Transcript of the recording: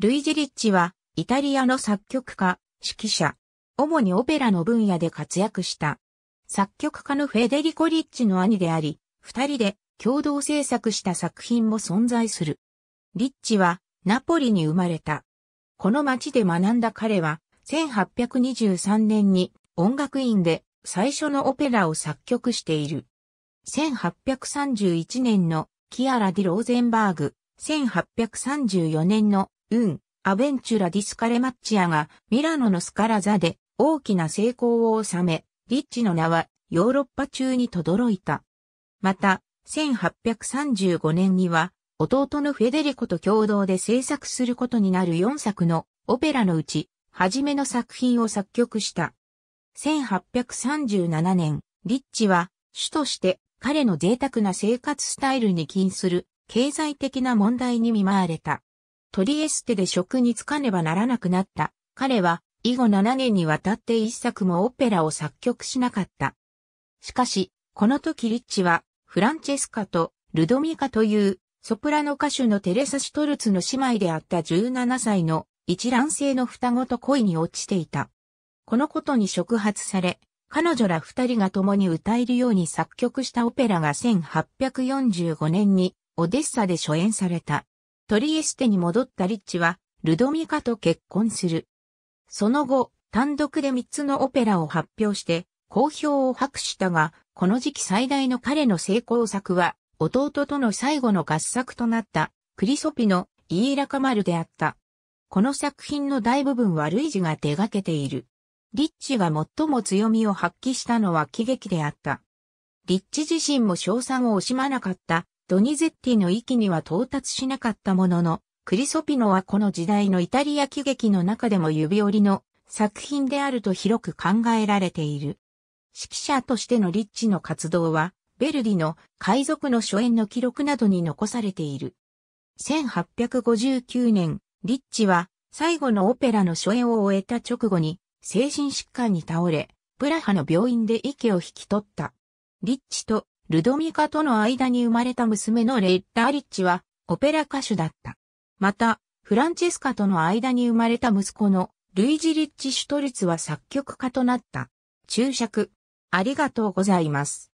ルイジ・リッチは、イタリアの作曲家、指揮者、主にオペラの分野で活躍した。作曲家のフェデリコ・リッチの兄であり、二人で共同制作した作品も存在する。リッチは、ナポリに生まれた。この町で学んだ彼は、1823年に音楽院で最初のオペラを作曲している。1831年のキアラ・ディ・ローゼンバーグ、1834年のウン、アベンチュラ・ディスカレマッチアがミラノのスカラ座で大きな成功を収め、リッチの名はヨーロッパ中に轟いた。また、1835年には弟のフェデリコと共同で制作することになる4作のオペラのうち、初めの作品を作曲した。1837年、リッチは主として彼の贅沢な生活スタイルに起因する経済的な問題に見舞われた。トリエステで職に就かねばならなくなった。彼は、以後7年にわたって一作もオペラを作曲しなかった。しかし、この時リッチは、フランチェスカとルドミカという、ソプラノ歌手のテレサ・シュトルツの姉妹であった17歳の一卵性の双子と恋に落ちていた。このことに触発され、彼女ら二人が共に歌えるように作曲したオペラが1845年にオデッサで初演された。トリエステに戻ったリッチは、ルドミカと結婚する。その後、単独で3つのオペラを発表して、好評を博したが、この時期最大の彼の成功作は、弟との最後の合作となった、クリソピのイーラカマルであった。この作品の大部分はルイジが手掛けている。リッチが最も強みを発揮したのは喜劇であった。リッチ自身も賞賛を惜しまなかったドニゼッティの域には到達しなかったものの、クリソピノはこの時代のイタリア喜劇の中でも指折りの作品であると広く考えられている。指揮者としてのリッチの活動は、ベルディの海賊の初演の記録などに残されている。1859年、リッチは最後のオペラの初演を終えた直後に精神疾患に倒れ、プラハの病院で息を引き取った。リッチとルドミカとの間に生まれた娘のレッダーリッチは、オペラ歌手だった。また、フランチェスカとの間に生まれた息子のルイジ・リッチ・シュトルツは作曲家となった。注釈。ありがとうございます。